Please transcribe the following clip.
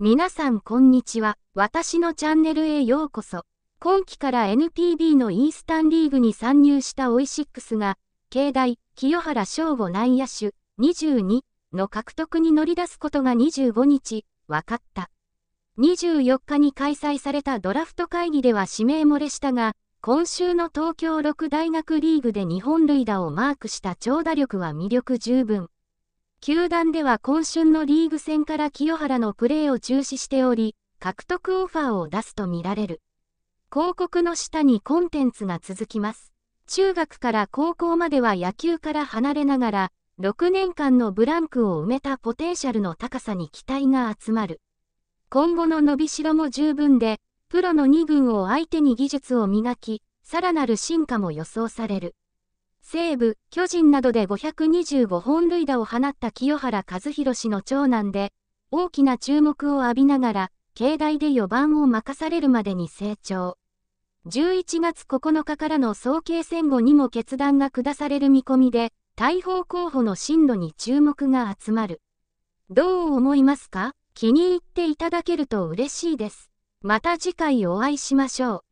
皆さんこんにちは。私のチャンネルへようこそ。今期から NPB のイースタンリーグに参入したオイシックスが、境内、清原翔吾内野手、22の獲得に乗り出すことが25日、分かった。24日に開催されたドラフト会議では指名漏れしたが、今週の東京六大学リーグで日本塁打をマークした長打力は魅力十分。球団では今春のリーグ戦から清原のプレーを中止しており、獲得オファーを出すとみられる。広告の下にコンテンツが続きます。中学から高校までは野球から離れながら、6年間のブランクを埋めたポテンシャルの高さに期待が集まる。今後の伸びしろも十分で、プロの2軍を相手に技術を磨き、さらなる進化も予想される。西武、巨人などで525本塁打を放った清原和博氏の長男で、大きな注目を浴びながら、境内で4番を任されるまでに成長。11月9日からの早慶戦後にも決断が下される見込みで、大砲候補の進路に注目が集まる。どう思いますか気に入っていただけると嬉しいです。また次回お会いしましょう。